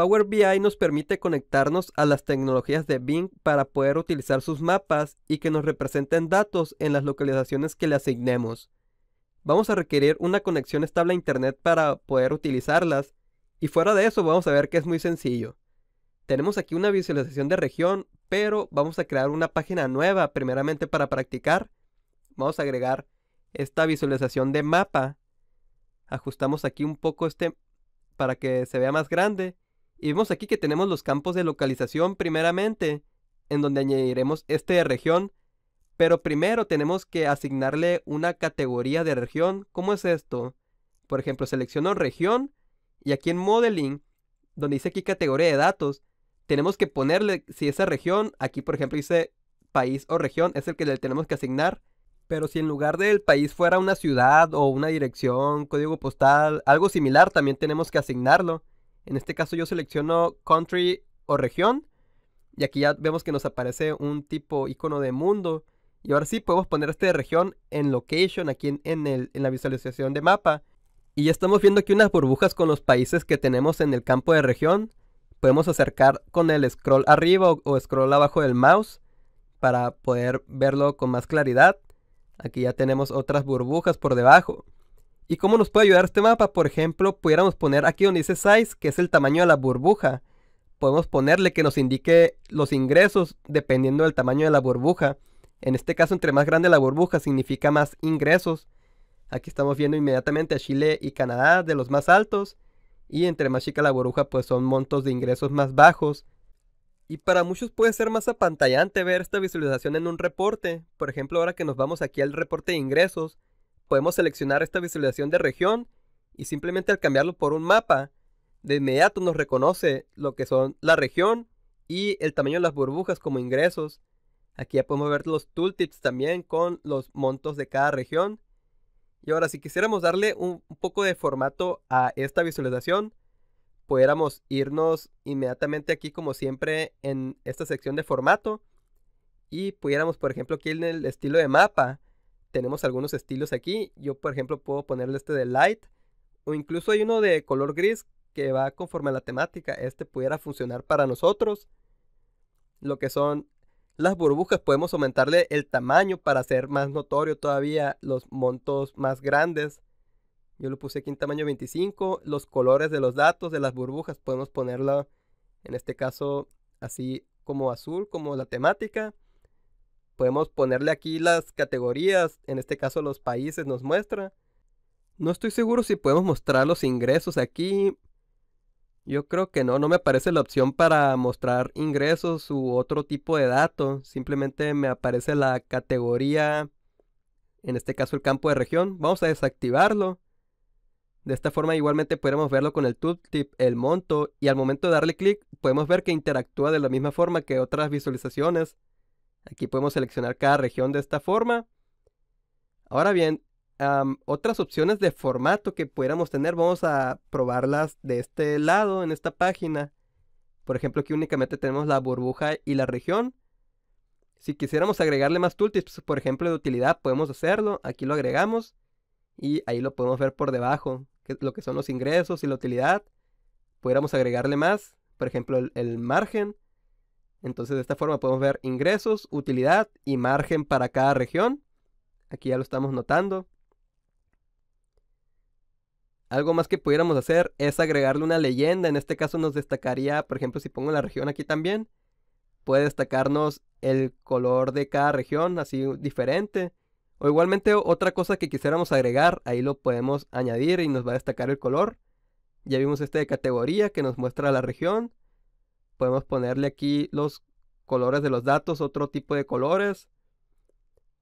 Power BI nos permite conectarnos a las tecnologías de Bing para poder utilizar sus mapas y que nos representen datos en las localizaciones que le asignemos. Vamos a requerir una conexión estable a Internet para poder utilizarlas y fuera de eso vamos a ver que es muy sencillo. Tenemos aquí una visualización de región, pero vamos a crear una página nueva primeramente para practicar. Vamos a agregar esta visualización de mapa. Ajustamos aquí un poco este para que se vea más grande y vemos aquí que tenemos los campos de localización primeramente, en donde añadiremos este de región, pero primero tenemos que asignarle una categoría de región. ¿Cómo es esto? Por ejemplo, selecciono región y aquí en Modeling, donde dice aquí categoría de datos, tenemos que ponerle si esa región, aquí por ejemplo dice país o región, es el que le tenemos que asignar. Pero si en lugar del país fuera una ciudad o una dirección, código postal, algo similar, también tenemos que asignarlo. En este caso yo selecciono country o región. Y aquí ya vemos que nos aparece un tipo icono de mundo. Y ahora sí podemos poner este de región en location, aquí en, el, en la visualización de mapa. Y ya estamos viendo aquí unas burbujas con los países que tenemos en el campo de región. Podemos acercar con el scroll arriba o scroll abajo del mouse para poder verlo con más claridad. Aquí ya tenemos otras burbujas por debajo. ¿Y cómo nos puede ayudar este mapa? Por ejemplo, pudiéramos poner aquí donde dice size, que es el tamaño de la burbuja. Podemos ponerle que nos indique los ingresos dependiendo del tamaño de la burbuja. En este caso, entre más grande la burbuja significa más ingresos. Aquí estamos viendo inmediatamente a Chile y Canadá de los más altos. Y entre más chica la burbuja, pues son montos de ingresos más bajos. Y para muchos puede ser más apantallante ver esta visualización en un reporte. Por ejemplo, ahora que nos vamos aquí al reporte de ingresos, podemos seleccionar esta visualización de región y simplemente al cambiarlo por un mapa, de inmediato nos reconoce lo que son la región y el tamaño de las burbujas como ingresos. Aquí ya podemos ver los tooltips también con los montos de cada región. Y ahora si quisiéramos darle un, poco de formato a esta visualización, pudiéramos irnos inmediatamente aquí como siempre en esta sección de formato y pudiéramos por ejemplo aquí en el estilo de mapa tenemos algunos estilos aquí. Yo, por ejemplo, puedo ponerle este de light o incluso hay uno de color gris que va conforme a la temática. Este pudiera funcionar para nosotros. Lo que son las burbujas, podemos aumentarle el tamaño para hacer más notorio todavía los montos más grandes. Yo lo puse aquí en tamaño 25. Los colores de los datos de las burbujas podemos ponerla en este caso así como azul, como la temática. Podemos ponerle aquí las categorías, en este caso los países nos muestra. No estoy seguro si podemos mostrar los ingresos aquí. Yo creo que no, no me aparece la opción para mostrar ingresos u otro tipo de datos. Simplemente me aparece la categoría, en este caso el campo de región. Vamos a desactivarlo. De esta forma igualmente podemos verlo con el tooltip, el monto, y al momento de darle clic podemos ver que interactúa de la misma forma que otras visualizaciones. Aquí podemos seleccionar cada región de esta forma. Ahora bien, otras opciones de formato que pudiéramos tener, vamos a probarlas de este lado, en esta página. Por ejemplo, aquí únicamente tenemos la burbuja y la región. Si quisiéramos agregarle más tooltips, por ejemplo, de utilidad, podemos hacerlo. Aquí lo agregamos y ahí lo podemos ver por debajo, lo que son los ingresos y la utilidad. Pudiéramos agregarle más, por ejemplo, el margen. Entonces de esta forma podemos ver ingresos, utilidad y margen para cada región. Aquí ya lo estamos notando. Algo más que pudiéramos hacer es agregarle una leyenda. En este caso nos destacaría, por ejemplo, si pongo la región aquí también, puede destacarnos el color de cada región, así diferente. O igualmente otra cosa que quisiéramos agregar, ahí lo podemos añadir y nos va a destacar el color. Ya vimos este de categoría que nos muestra la región. Podemos ponerle aquí los colores de los datos, otro tipo de colores.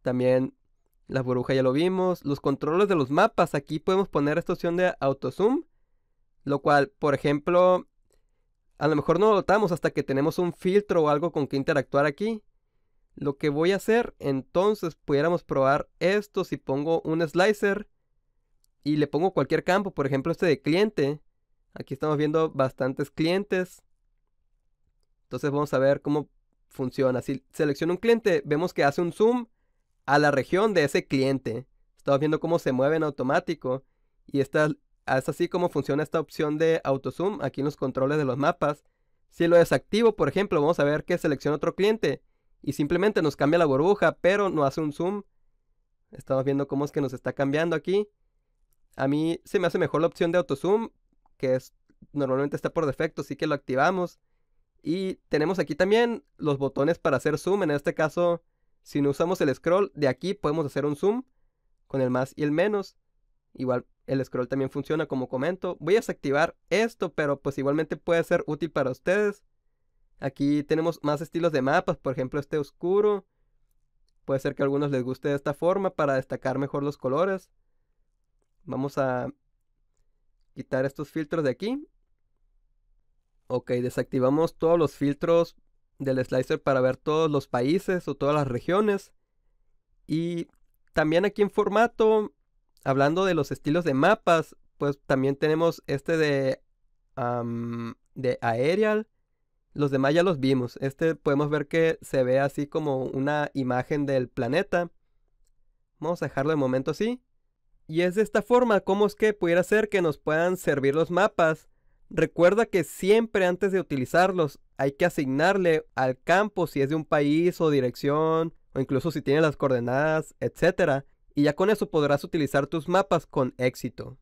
También las burbujas ya lo vimos. Los controles de los mapas. Aquí podemos poner esta opción de autozoom. Lo cual, por ejemplo, a lo mejor no lo notamos hasta que tenemos un filtro o algo con que interactuar aquí. Lo que voy a hacer, entonces, pudiéramos probar esto si pongo un slicer y le pongo cualquier campo, por ejemplo este de cliente. Aquí estamos viendo bastantes clientes. Entonces vamos a ver cómo funciona. Si selecciono un cliente, vemos que hace un zoom a la región de ese cliente. Estamos viendo cómo se mueve en automático. Y esta, es así como funciona esta opción de auto aquí en los controles de los mapas. Si lo desactivo, por ejemplo, vamos a ver que selecciona otro cliente y simplemente nos cambia la burbuja, pero no hace un zoom. Estamos viendo cómo es que nos está cambiando aquí. A mí se me hace mejor la opción de autozoom que normalmente está por defecto, así que lo activamos. Y tenemos aquí también los botones para hacer zoom. En este caso, si no usamos el scroll, de aquí podemos hacer un zoom con el más y el menos. Igual el scroll también funciona como comento. Voy a desactivar esto, pero pues igualmente puede ser útil para ustedes. Aquí tenemos más estilos de mapas, por ejemplo este oscuro. Puede ser que a algunos les guste de esta forma para destacar mejor los colores. Vamos a quitar estos filtros de aquí Ok, desactivamos todos los filtros del slicer para ver todos los países o todas las regiones. Y también aquí en formato, hablando de los estilos de mapas, pues también tenemos este de, de aerial. Los demás ya los vimos. Este podemos ver que se ve así como una imagen del planeta. Vamos a dejarlo de momento así. Y es de esta forma, como es que pudiera ser que nos puedan servir los mapas Recuerda que siempre antes de utilizarlos hay que asignarle al campo si es de un país o dirección o incluso si tiene las coordenadas, etc. Y ya con eso podrás utilizar tus mapas con éxito.